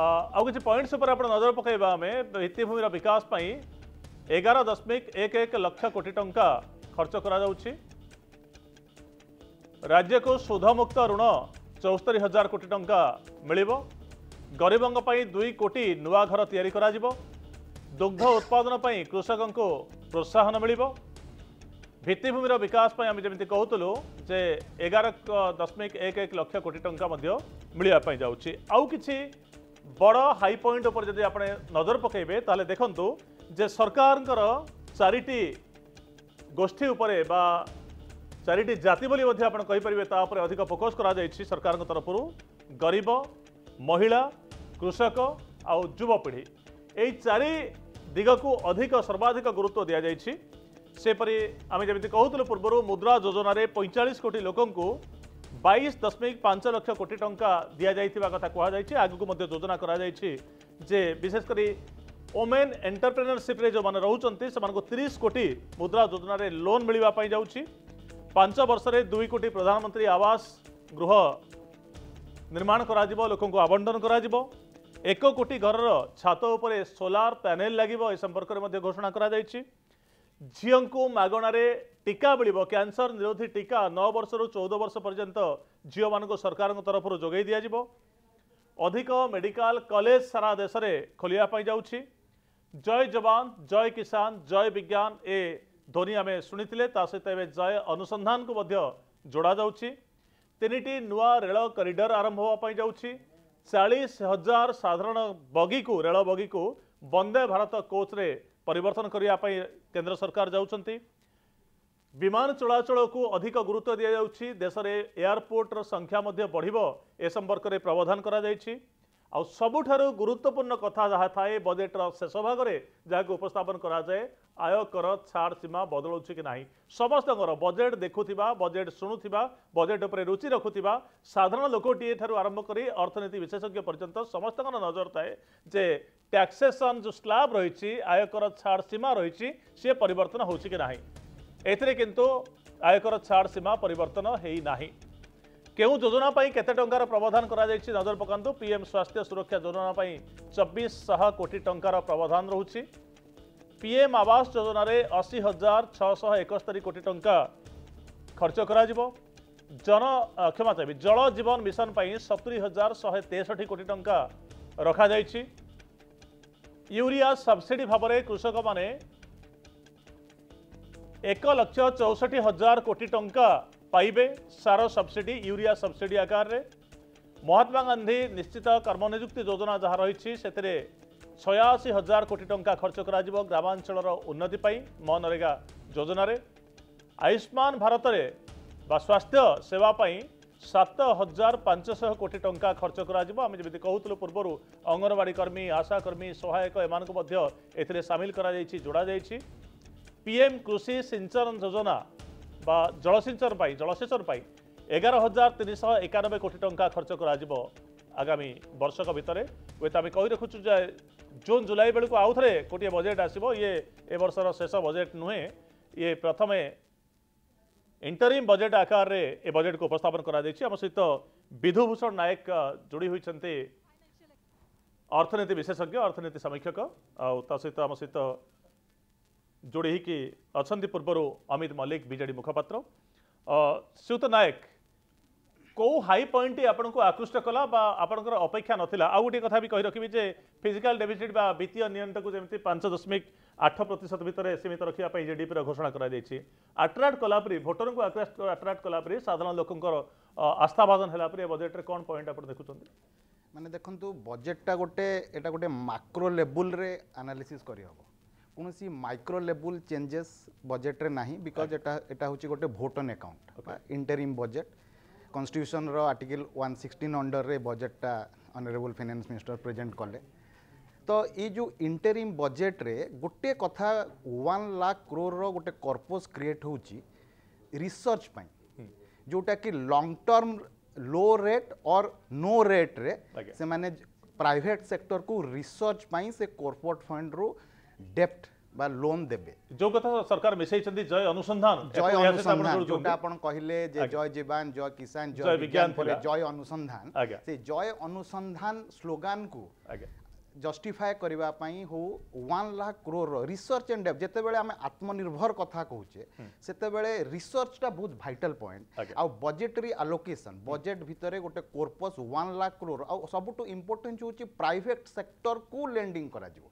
आ कि पॉइंट्स नजर पकड़ा आम भित्तिमि विकास एगार दशमिक एक एक लक्ष कोटी टा खर्च कर राज्य को सुधमुक्त ऋण चौस्तरी हजार कोटी टा मिल गरीबों पर दुई कोटी नुआ घर या दुग्ध उत्पादन पर कृषकों प्रोत्साहन मिल भित्तिमि विकास जमी कहूल जे एगार दशमिक एक एक लक्ष कोटी टाइम मिलवाई कि ବଡ଼ ହାଇ ପଏଣ୍ଟ ଉପରେ ଯଦି ଆପଣ ନଜର ପକାଇବେ ତାହେଲେ ଦେଖନ୍ତୁ ଯେ ସରକାରଙ୍କର ଚାରିଟି ଗୋଷ୍ଠୀ ଉପରେ ବା ଚାରିଟି ଜାତି ବୋଲି ମଧ୍ୟ ଆପଣ କହିପାରିବେ ତା ଉପରେ ଅଧିକ ଫୋକସ୍ କରାଯାଇଛି ସରକାରଙ୍କ ତରଫରୁ ଗରିବ ମହିଳା କୃଷକ ଆଉ ଯୁବପିଢ଼ି ଏହି ଚାରି ଦିଗକୁ ଅଧିକ ସର୍ବାଧିକ ଗୁରୁତ୍ୱ ଦିଆଯାଇଛି ସେପରି ଆମେ ଯେମିତି କହୁଥିଲୁ ପୂର୍ବରୁ ମୁଦ୍ରା ଯୋଜନାରେ ପଇଁଚାଳିଶ କୋଟି ଲୋକଙ୍କୁ ବାଇଶ ଦଶମିକ ପାଞ୍ଚ ଲକ୍ଷ କୋଟି ଟଙ୍କା ଦିଆଯାଇଥିବା କଥା କୁହାଯାଇଛି ଆଗକୁ ମଧ୍ୟ ଯୋଜନା କରାଯାଇଛି ଯେ ବିଶେଷ କରି ଓମେନ୍ ଏଣ୍ଟରପ୍ରେନରସିପ୍ରେ ଯେଉଁମାନେ ରହୁଛନ୍ତି ସେମାନଙ୍କୁ ତିରିଶ କୋଟି ମୁଦ୍ରା ଯୋଜନାରେ ଲୋନ୍ ମିଳିବା ପାଇଁ ଯାଉଛି ପାଞ୍ଚ ବର୍ଷରେ ଦୁଇ କୋଟି ପ୍ରଧାନମନ୍ତ୍ରୀ ଆବାସ ଗୃହ ନିର୍ମାଣ କରାଯିବ ଲୋକଙ୍କୁ ଆବଣ୍ଟନ କରାଯିବ ଏକ କୋଟି ଘରର ଛାତ ଉପରେ ସୋଲାର ପ୍ୟାନେଲ ଲାଗିବ ଏ ସମ୍ପର୍କରେ ମଧ୍ୟ ଘୋଷଣା କରାଯାଇଛି ଝିଅଙ୍କୁ ମାଗଣାରେ टीका मिल कैंसर निरोधी टीका नौ वर्ष रु चौद वर्ष पर्यंत झील मान सरकार तरफ जोगाई दिज्व अधिक मेडिकल कॉलेज सारा देश में खोलने जाऊँगी जय जवान जय किसान जय विज्ञान ए ध्वनि आम शुणी सहित एवं जय अनुसंधान को जोड़ा जाऊँगी तीन नुआ रेल करडर आरंभ होगापी जाऊँगी चालीस हजार साधारण बगी को रेल बगी को वंदे भारत कोच रे परिवर्तन करने केन्द्र सरकार जा ବିମାନ ଚଳାଚଳକୁ ଅଧିକ ଗୁରୁତ୍ୱ ଦିଆଯାଉଛି ଦେଶରେ ଏୟାରପୋର୍ଟର ସଂଖ୍ୟା ମଧ୍ୟ ବଢ଼ିବ ଏ ସମ୍ପର୍କରେ ପ୍ରବଧାନ କରାଯାଇଛି ଆଉ ସବୁଠାରୁ ଗୁରୁତ୍ୱପୂର୍ଣ୍ଣ କଥା ଯାହା ଥାଏ ବଜେଟ୍ର ଶେଷ ଭାଗରେ ଯାହାକୁ ଉପସ୍ଥାପନ କରାଯାଏ ଆୟକର ଛାଡ଼ ସୀମା ବଦଳୁଛି କି ନାହିଁ ସମସ୍ତଙ୍କର ବଜେଟ୍ ଦେଖୁଥିବା ବଜେଟ୍ ଶୁଣୁଥିବା ବଜେଟ୍ ଉପରେ ରୁଚି ରଖୁଥିବା ସାଧାରଣ ଲୋକଟିଏ ଠାରୁ ଆରମ୍ଭ କରି ଅର୍ଥନୀତି ବିଶେଷଜ୍ଞ ପର୍ଯ୍ୟନ୍ତ ସମସ୍ତଙ୍କର ନଜର ଥାଏ ଯେ ଟ୍ୟାକ୍ସେସନ୍ ଯେଉଁ ସ୍ଲାବ୍ ରହିଛି ଆୟକର ଛାଡ଼ ସୀମା ରହିଛି ସିଏ ପରିବର୍ତ୍ତନ ହେଉଛି କି ନାହିଁ ଏଥିରେ କିନ୍ତୁ ଆୟକର ଛାଡ଼ ସୀମା ପରିବର୍ତ୍ତନ ହୋଇନାହିଁ କେଉଁ ଯୋଜନା ପାଇଁ କେତେ ଟଙ୍କାର ପ୍ରାବଧାନ କରାଯାଇଛି ନଜର ପକାନ୍ତୁ ପିଏମ୍ ସ୍ୱାସ୍ଥ୍ୟ ସୁରକ୍ଷା ଯୋଜନା ପାଇଁ ଚବିଶଶହ କୋଟି ଟଙ୍କାର ପ୍ରାବଧାନ ରହୁଛି ପିଏମ୍ ଆବାସ ଯୋଜନାରେ ଅଶୀ ହଜାର ଛଅଶହ ଏକସ୍ତରୀ କୋଟି ଟଙ୍କା ଖର୍ଚ୍ଚ କରାଯିବ ଜନ କ୍ଷମା ଚାହିଁବି ଜଳ ଜୀବନ ମିଶନ ପାଇଁ ସତୁରି ହଜାର ଶହେ ତେଷଠି କୋଟି ଟଙ୍କା ରଖାଯାଇଛି ୟୁରିଆ ସବସିଡି ଭାବରେ କୃଷକମାନେ ଏକ ଲକ୍ଷ ଚଉଷଠି ହଜାର କୋଟି ଟଙ୍କା ପାଇବେ ସାର ସବସିଡ଼ି ୟୁରିଆ ସବସିଡ଼ି ଆକାରରେ ମହାତ୍ମା ଗାନ୍ଧୀ ନିଶ୍ଚିତ କର୍ମନିଯୁକ୍ତି ଯୋଜନା ଯାହା ରହିଛି ସେଥିରେ ଛୟାଅଶୀ ହଜାର କୋଟି ଟଙ୍କା ଖର୍ଚ୍ଚ କରାଯିବ ଗ୍ରାମାଞ୍ଚଳର ଉନ୍ନତି ପାଇଁ ମନରେଗା ଯୋଜନାରେ ଆୟୁଷ୍ମାନ ଭାରତରେ ବା ସ୍ୱାସ୍ଥ୍ୟ ସେବା ପାଇଁ ସାତ ହଜାର ପାଞ୍ଚଶହ କୋଟି ଟଙ୍କା ଖର୍ଚ୍ଚ କରାଯିବ ଆମେ ଯେମିତି କହୁଥିଲୁ ପୂର୍ବରୁ ଅଙ୍ଗନବାଡ଼ି କର୍ମୀ ଆଶାକର୍ମୀ ସହାୟକ ଏମାନଙ୍କୁ ମଧ୍ୟ ଏଥିରେ ସାମିଲ କରାଯାଇଛି ଯୋଡ଼ାଯାଇଛି ପିଏମ୍ କୃଷି ସିଞ୍ଚନ ଯୋଜନା ବା ଜଳସିଞ୍ଚନ ପାଇଁ ଜଳସେଚନ ପାଇଁ ଏଗାର ହଜାର ତିନିଶହ ଏକାନବେ କୋଟି ଟଙ୍କା ଖର୍ଚ୍ଚ କରାଯିବ ଆଗାମୀ ବର୍ଷକ ଭିତରେ ହୁଏତ ଆମେ କହି ରଖୁଛୁ ଯେ ଜୁନ୍ ଜୁଲାଇ ବେଳକୁ ଆଉ ଥରେ ଗୋଟିଏ ବଜେଟ୍ ଆସିବ ଇଏ ଏ ବର୍ଷର ଶେଷ ବଜେଟ୍ ନୁହେଁ ଇଏ ପ୍ରଥମେ ଇଣ୍ଟରିମ୍ ବଜେଟ୍ ଆକାରରେ ଏ ବଜେଟ୍କୁ ଉପସ୍ଥାପନ କରାଯାଇଛି ଆମ ସହିତ ବିଧୁଭୂଷଣ ନାୟକ ଯୋଡ଼ି ହୋଇଛନ୍ତି ଅର୍ଥନୀତି ବିଶେଷଜ୍ଞ ଅର୍ଥନୀତି ସମୀକ୍ଷକ ଆଉ ତା ସହିତ ଆମ ସହିତ ଯୋଡ଼ି ହେଇକି ଅଛନ୍ତି ପୂର୍ବରୁ ଅମିତ ମଲ୍ଲିକ ବିଜେଡି ମୁଖପାତ୍ର ଶ୍ରୀଯୁକ୍ତ ନାୟକ କେଉଁ ହାଇ ପଏଣ୍ଟ ଆପଣଙ୍କୁ ଆକୃଷ୍ଟ କଲା ବା ଆପଣଙ୍କର ଅପେକ୍ଷା ନଥିଲା ଆଉ ଗୋଟିଏ କଥା ବି କହି ରଖିବି ଯେ ଫିଜିକାଲ ଡେଫିସିଟ୍ ବା ବିତ୍ତୀୟ ନିଅଣ୍ଟକୁ ଯେମିତି ପାଞ୍ଚ ଦଶମିକ ଆଠ ପ୍ରତିଶତ ଭିତରେ ସୀମିତ ରଖିବା ପାଇଁ ଜିଡିପିର ଘୋଷଣା କରାଯାଇଛି ଆଟ୍ରାକ୍ଟ କଲାପରେ ଭୋଟରଙ୍କୁ ଆଟ୍ରାକ୍ଟ କଲାପରେ ସାଧାରଣ ଲୋକଙ୍କର ଆସ୍ଥାଭାଜନ ହେଲାପରେ ଏ ବଜେଟରେ କ'ଣ ପଏଣ୍ଟ ଆପଣ ଦେଖୁଛନ୍ତି ମାନେ ଦେଖନ୍ତୁ ବଜେଟଟା ଗୋଟେ ଏଇଟା ଗୋଟେ ମାକ୍ରୋ ଲେବୁଲରେ ଆନାଲିସିସ୍ କରିହେବ कौन माइक्रो लेवल चेंजेस बजेट्रे ना बिकज यहाँ हूँ गोटे भोटन account interim budget constitution article one sixteen under में बजेटा अनरेबुल फाइनेंस मिनिस्टर प्रेजेंट कले तो ये जो इंटरीम बजेट्रे गोटे कथा वन लाख क्रोर रोटे कर्पोज क्रिएट हो रिसर्च पाई हम्म. जोटा कि लॉन्ग टर्म लो रेट और नो रेट रे से माने प्राइवेट सेक्टर को रिसर्च पाई से कॉर्पोरेट फंड रू ଡେପ୍ଟ বা ଲୋନ୍ ଦେବେ ଯେଉଁ କଥା ସରକାର ମିଶାଇଛନ୍ତି ଜୟ ଅନୁସନ୍ଧାନ ଜୟ ଅନୁସନ୍ଧାନ ଯୋଉଟା ଆପଣ କହିଲେ ଯେ ଜୟ ଜୀବନ ଜୟ କିଷାନ ଜୟ ବିଜ୍ଞାନ ପରେ ଜୟ ଅନୁସନ୍ଧାନ ସେ ଜୟ ଅନୁସନ୍ଧାନ ସ୍ଲୋଗାନକୁ ଜଷ୍ଟିଫାଏ କରିବା ପାଇଁ ହଉ ୱାନ୍ ଲାଖ କ୍ରୋରର ରିସର୍ଚ୍ଚ ଆଣ୍ଡ ଡେଭ୍ ଯେତେବେଳେ ଆମେ ଆତ୍ମନିର୍ଭର କଥା କହୁଛେ ସେତେବେଳେ ରିସର୍ଚ୍ଚଟା ବହୁତ ଭାଇଟାଲ ପଏଣ୍ଟ ଆଉ ବଜେଟରି ଆଲୋକେସନ୍ ବଜେଟ୍ ଭିତରେ ଗୋଟେ କୋର୍ପସ୍ ୱାନ୍ ଲାଖ କ୍ରୋର ଆଉ ସବୁଠୁ ଇମ୍ପୋର୍ଟାଣ୍ଟ ହେଉଛି ପ୍ରାଇଭେଟ୍ ସେକ୍ଟରକୁ ଲେଣ୍ଡିଂ କରାଯିବ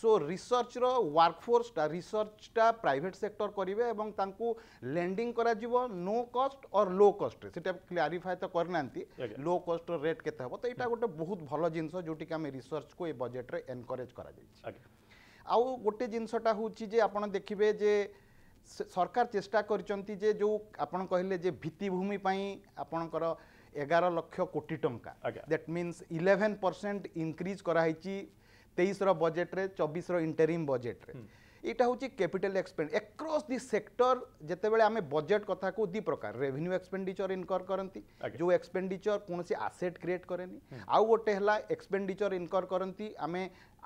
सो रिसर्चर वर्कफोर्सटा रिसर्चटा प्राइट सेक्टर करेंगे और तांकू लैंडिंग करा कस्ट और लो कस्ट से क्लारीफाए तो करना लो कस्टर रेट के तो यहाँ गोटे बहुत भल जिन जोटी आम रिसर्च को ये बजेट्रे एनकरेज कर आउ गोटे जिनसटा हो आप देखिए जे सरकार चेष्टा कर जो आप कहले भित्तिभूमि आपणकर एगार लक्ष कोटी टंका that means eleven percent increase कराई তেইশর বজেট্রে চবিশর ইন্টেরিম বজেট্রে এটা হচ্ছে capital expend across the sector যেতবে আমি বজেট কথা কু দুই প্রকার রেভিনিউ এক্সপেন্ডিচর ইনকর করতে যে এক্সপেন্ডিচর কোণী আসেট ক্রিয়েট করে আউ গোটে হল এক্সপেন্ডিচর ইনকর করতে আমি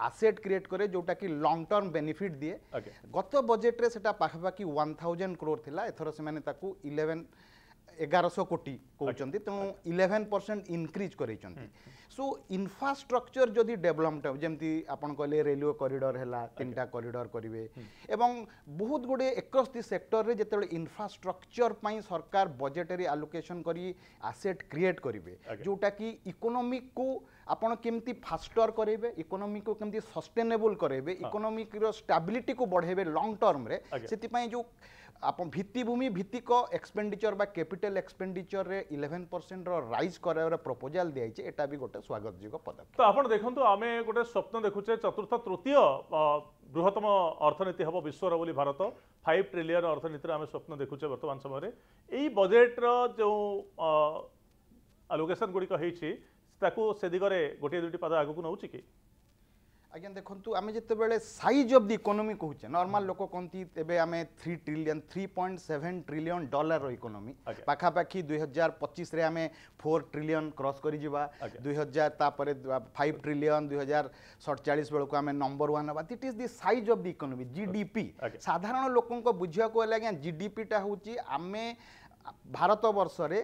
আসেট ক্রিয়েট করে যেটা কি লং টর্ম বেনিফিট দিয়ে গত বজেট্রে সেটা পাখাপাখি ওয়ান থাউজেন্ড ক্রোর লা এথর সে ইলেভেন এগারশো কোটি কৌঁচ তেমন ইলেভেন পরসেন্ট ইনক্রিজ করাইছেন সো ইনফ্রাস্ট্রকচর যদি ডেভেলপমেন্ট যেমনি আপনার কহিলেন রেলওয়ে কৰিডৰ হেলা তিনটা কৰিডৰ করবে এবং বহুত গুড়ে এক্রস দি সেক্টরের যেত ইনফ্রাস্ট্রকচর পাই সরকার বজেটারি আলোকেসন করে আসেট ক্রিয়েট করবে যেটা কি ইকোনোমিক কু আপনার কেমতি ফাস্টর করবে ইকোনোমিক কু কেমতি সস্টেনেবল করবে ইকোনোমিক স্টাবিলিটি কু বড়াইবে লং টর্মরে সেপাই যে আপন ভিত্তিভূমি ভিত্তিক এক্সপেন্ডিচর বা ক্যাপিটাল এক্সপেন্ডিচরের ইলেভেন পরসেন্টর রাইজ করার প্রপোজাল দিয়েছে এটা বি গোটে স্বাগতযোগ্য পদক্ষেপ তো আপনার দেখুন আমি গোটে স্বপ্ন দেখুছে চতুর্থ তৃতীয় বৃহত্তম অর্থনীতি হব বিশ্বর বলে ভারত ফাইভ ট্রিলিয়ন অর্থনীতির আমি স্বপ্ন দেখুছে বর্তমান সময়ের এই বজেটর যে আলোকেসন গুড়ি হয়েছে তাকে সে দিগরে গোটিয়ে দুইটি পাদ আগুক নেଉଛି কি ଆଜ୍ଞା ଦେଖନ୍ତୁ ଆମେ ଯେତେବେଳେ ସାଇଜ୍ ଅଫ୍ ଦି ଇକୋନୋମି କହୁଛେ ନର୍ମାଲ୍ ଲୋକ କହନ୍ତି ଏବେ ଆମେ three trillion three point seven trillion ଡଲାରର ଇକୋନୋମି ପାଖାପାଖି ଦୁଇ ହଜାର ପଚିଶରେ ଆମେ ଫୋର୍ ଟ୍ରିଲିୟନ୍ କ୍ରସ୍ କରିଯିବା ଦୁଇ ହଜାର ତାପରେ ଫାଇଭ୍ ଟ୍ରିଲିୟନ୍ ଦୁଇ ହଜାର ସତଚାଳିଶ ବେଳକୁ ଆମେ ନମ୍ବର ୱାନ୍ ହେବା this is the size of the economy G D P ସାଧାରଣ ଲୋକଙ୍କ ବୁଝିବାକୁ ହେଲେ ଆଜ୍ଞା ଜି ଡି ପିଟା ହେଉଛି ଆମେ ଭାରତ ବର୍ଷରେ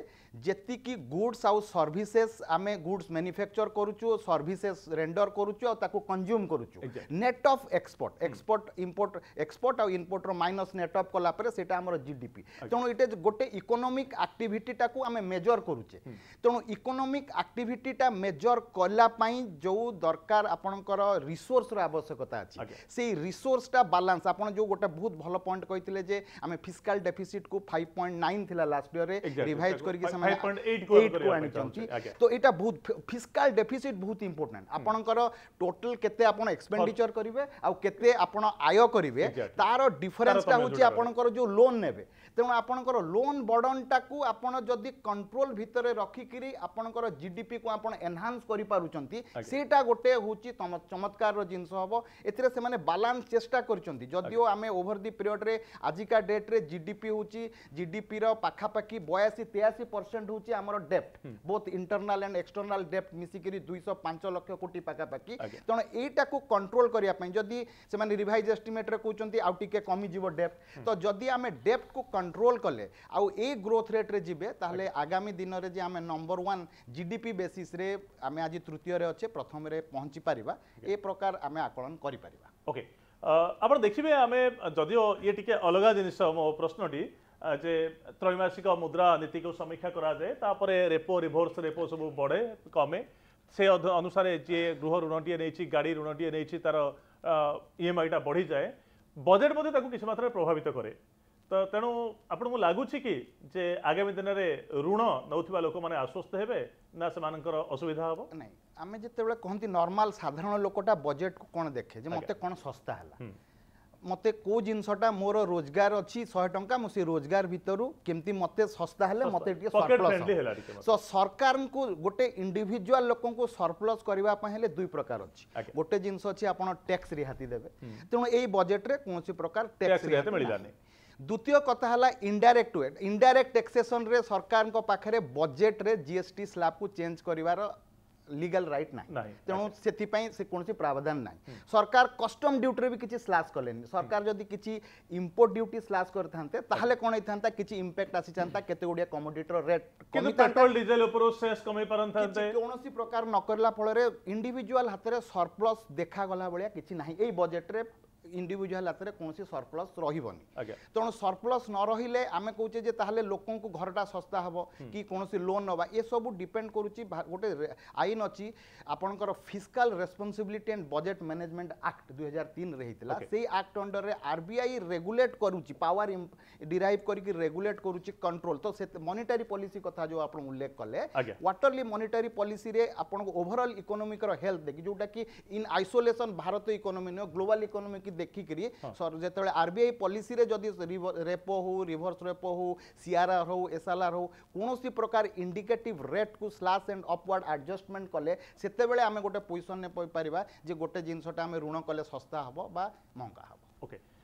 যেতিকি গুডস আউ সর্ভিসেস আমি গুডস ম্যানুফ্যাকচর করুছু সর্ভিসেস রেন্ডর করুছু তাকে কনজ্যুম করুছু net of export export import export আউ ইম্পোর্টর মাইনস নেট অফ কলাপরে সেটা আমার জিডিপি তেমন এটা গোটে ইকোনোমিক আক্টিভিটিটা আমি মেজর করুছে তেমন ইকোনোমিক আক্টিভিটিটা মেজর কলাপাই যে দরকার আপনার রিসোর্সর আবশ্যকতা আছে সেই রিসোর্সটা বালান্স আপনার যে গোটে বহুত ভালো পয়েন্ট কে যে আমি ফিসকাল ডেফিসিট কু ফাইভ পয়েন্ট নাইন লা লাস্ট ইয়ারে রিভাইজ করি ସେମାନେ ତ ଏଇଟା ବହୁତ ଫିସ୍କାଲ ଡେଫିସିଟ୍ ବହୁତ ଇମ୍ପୋର୍ଟାଣ୍ଟ ଆପଣଙ୍କର ଟୋଟାଲ କେତେ ଆପଣ ଏକ୍ସପେଣ୍ଡିଚର କରିବେ ଆଉ କେତେ ଆପଣ ଆୟ କରିବେ ତାର ଡିଫରେନ୍ସଟା ହେଉଛି ଆପଣଙ୍କର ଯେଉଁ ଲୋନ୍ ନେବେ ତେଣୁ ଆପଣଙ୍କର ଲୋନ୍ ବର୍ଡ଼ନଟାକୁ ଆପଣ ଯଦି କଣ୍ଟ୍ରୋଲ ଭିତରେ ରଖିକିରି ଆପଣଙ୍କର ଜିଡିପିକୁ ଆପଣ ଏନହାନ୍ସ କରିପାରୁଛନ୍ତି ସେଇଟା ଗୋଟେ ହେଉଛି ଚମତ୍କାରର ଜିନିଷ ହେବ ଏଥିରେ ସେମାନେ ବାଲାନ୍ସ ଚେଷ୍ଟା କରିଛନ୍ତି ଯଦିଓ ଆମେ ଓଭର ଦି ପିରିୟଡ଼ରେ ଆଜିକା ଡେଟ୍ରେ ଜିଡିପି ହେଉଛି ଜିଡିପିର ପାଖାପାଖି ବୟାଅଶୀ ତେୟାଅଶୀ ପରସେଣ୍ଟ परसेंट हूँ आम डेप्ट बोथ इंटरनाल एंड एक्सटर्नाल डेप्ट मिसिक दुईश पांच लक्ष कोटी पखापाखि तेणु यहीटा को कंट्रोल करने जदि से रिभाइज एस्टिमेट्रे कहते आउ टे कमिज डेप्ट तो जदि आम डेप्ट को कंट्रोल कले आउ ये ग्रोथ रेट्रे जी ताहले आगामी दिन में जे आम नंबर वन जीडीपी बेसीस आम आज तृतीय अच्छे प्रथम पहुँची पार ए प्रकार आम आकलन कर ओके আপনার দেখবে আমি যদিও ইয়ে টিকি অলগা জিনিস মো প্রশ্নটি যে ত্রৈমাসিক মুদ্রা নীতিকে সমীক্ষা করা যায় তাপরে রেপো রিভোর্স রেপো সব বড়ে কমে সে অনুসারে যে গৃহ ঋণটিয়ে নেইছি গাড়ি ঋণটিয়ে নেইছি তার ইএমআইটা বড়ি যায় বজেট মধ্যে তাকে কিছু মাত্রায় প্রভাবিত করে ତ ତେଣୁ ଆପଣଙ୍କୁ ଲାଗୁଛି କି ଯେ ଆଗାମୀ ଦିନରେ ଋଣ ନେଉଥିବା ଲୋକମାନେ ଆଶ୍ୱସ୍ତ ହେବେ ନା ସେମାନଙ୍କର ଅସୁବିଧା ହେବ ନାଇଁ ଆମେ ଯେତେବେଳେ କହନ୍ତି ନର୍ମାଲ ସାଧାରଣ ଲୋକଟା ବଜେଟକୁ କ'ଣ ଦେଖେ ଯେ ମୋତେ କ'ଣ ଶସ୍ତା ହେଲା মতে কেউ জিনিসটা মোর রোজগার অছি শহে টঙ্কা মু সে রোজগার ভিতর কেমতি মতে সস্তা হলে মতে টিকে সরপ্লস সো সরকার গোটে ইন্ডিভিজুয়াল লোককে সরপ্লস করা হলে দুই প্রকার অছি গোটে জিনিস অছি আপনার ট্যাক্স রিহাতি দেবে তেমন এই বজেটরে কোণী প্রকার ট্যাক্স রিহাতি মিলানি দ্বিতীয় কথা হল ইনডাইরেক্ট ওয়েট ইনডাইরেক্ট ট্যাক্সেসন রে সরকারଙ୍କ পাখে বজেটরে জিএসটি স্ল্যাবকু চেঞ্জ করিবার লিগাল রাইট না তেমন সেপাই সে কোণী প্রাবধান না সরকার কষ্টম ডিউটিরে বি কিছু স্লাশ কলে সরকার যদি কিছু ইম্পোর্ট ডিউটি স্লাশ করে থাকে তাহলে কোণ হয়ে থাকে কিছু ইম্প্যাক্ট আসিথান্তা কেতে গুড়িয়া কমোডিটির রেট পেট্রোল ডিজেল উপর সেস কমাই পারন্তাতে কোণী প্রকার নকরিলা ফলরে ইন্ডিভিজুয়াল হাতরে সরপ্লস দেখা গলা ভলিয়া কিছু না এই বজেটরে ଇଣ୍ଡିଭିଜୁଆଲ ହାତରେ କୌଣସି ସରପ୍ଲସ୍ ରହିବନି ତେଣୁ ସରପ୍ଲସ୍ ନ ରହିଲେ ଆମେ କହୁଛେ ଯେ ତାହେଲେ ଲୋକଙ୍କୁ ଘରଟା ଶସ୍ତା ହେବ କି କୌଣସି ଲୋନ୍ ନେବା ଏସବୁ ଡିପେଣ୍ଡ କରୁଛି ଗୋଟେ ଆଇନ ଅଛି ଆପଣଙ୍କର fiscal responsibility and budget management act ଦୁଇହଜାର ତିନିରେ ହେଇଥିଲା ସେଇ ଆକ୍ଟ ଅଣ୍ଡରରେ ଆର୍ବିଆଇ ରେଗୁଲେଟ୍ କରୁଛି ପାୱାର ଡିରାଇଭ୍ କରିକି ରେଗୁଲେଟ୍ କରୁଛି କଣ୍ଟ୍ରୋଲ ତ ସେ ମନିଟାରୀ ପଲିସି କଥା ଯେଉଁ ଆପଣ ଉଲ୍ଲେଖ କଲେ କ୍ୱାର୍ଟରଲି ମନିଟାରୀ ପଲିସିରେ ଆପଣଙ୍କ ଓଭରଅଲ୍ ଇକୋନୋମିକର ହେଲ୍ଥ ଦେଖି ଯେଉଁଟାକି ଇନ୍ ଆଇସୋଲେସନ୍ ଭାରତ ଇକୋନୋମି ନୁହେଁ ଗ୍ଲୋବାଲ୍ ଇକୋନୋମି କି ଦେଖିକିରି ଯେତେବେଳେ ଆର୍ବିଆଇ ପଲିସିରେ ଯଦି ରେପୋ ହଉ ରିଭର୍ସ ରେପୋ ହଉ ସିଆର୍ଆର୍ ହଉ ଏସ୍ଆର୍ଆର୍ ହଉ କୌଣସି ପ୍ରକାର ଇଣ୍ଡିକେଟିଭ୍ ରେଟ୍କୁ ସ୍ଲାସ୍ ଆଣ୍ଡ ଅପୱାର୍ଡ଼ ଆଡ଼ଜଷ୍ଟମେଣ୍ଟ କଲେ ସେତେବେଳେ ଆମେ ଗୋଟେ ପୋଜିସନ୍ରେ କହିପାରିବା ଯେ ଗୋଟେ ଜିନିଷଟା ଆମେ ଋଣ କଲେ ଶସ୍ତା ହେବ ବା ମହଙ୍ଗା ହେବ ଓକେ